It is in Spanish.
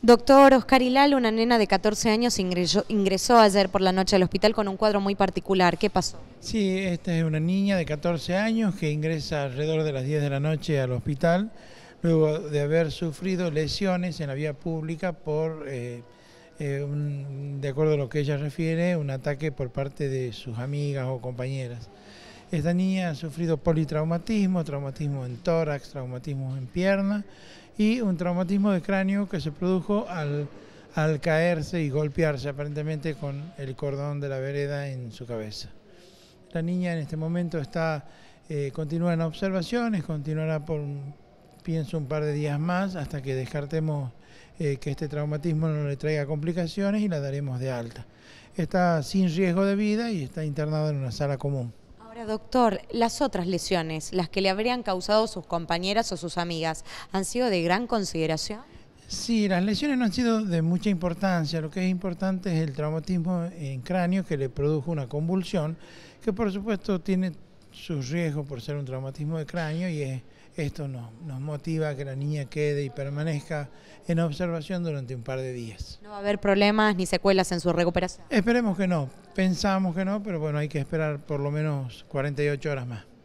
Doctor Oscar Hilal, una nena de 14 años ingresó, ayer por la noche al hospital con un cuadro muy particular. ¿Qué pasó? Sí, esta es una niña de 14 años que ingresa alrededor de las 10 de la noche al hospital luego de haber sufrido lesiones en la vía pública por, eh, eh, de acuerdo a lo que ella refiere, un ataque por parte de sus amigas o compañeras. Esta niña ha sufrido politraumatismo, traumatismo en tórax, traumatismo en pierna y un traumatismo de cráneo que se produjo al, caerse y golpearse aparentemente con el cordón de la vereda en su cabeza. La niña en este momento está, eh, continúa en observaciones, continuará por, pienso, un par de días más hasta que descartemos eh, que este traumatismo no le traiga complicaciones y la daremos de alta. Está sin riesgo de vida y está internada en una sala común doctor, las otras lesiones, las que le habrían causado sus compañeras o sus amigas, ¿han sido de gran consideración? Sí, las lesiones no han sido de mucha importancia. Lo que es importante es el traumatismo en cráneo que le produjo una convulsión, que por supuesto tiene sus riesgos por ser un traumatismo de cráneo y esto nos, nos motiva a que la niña quede y permanezca en observación durante un par de días. ¿No va a haber problemas ni secuelas en su recuperación? Esperemos que no, Pensamos que no, pero bueno, hay que esperar por lo menos 48 horas más.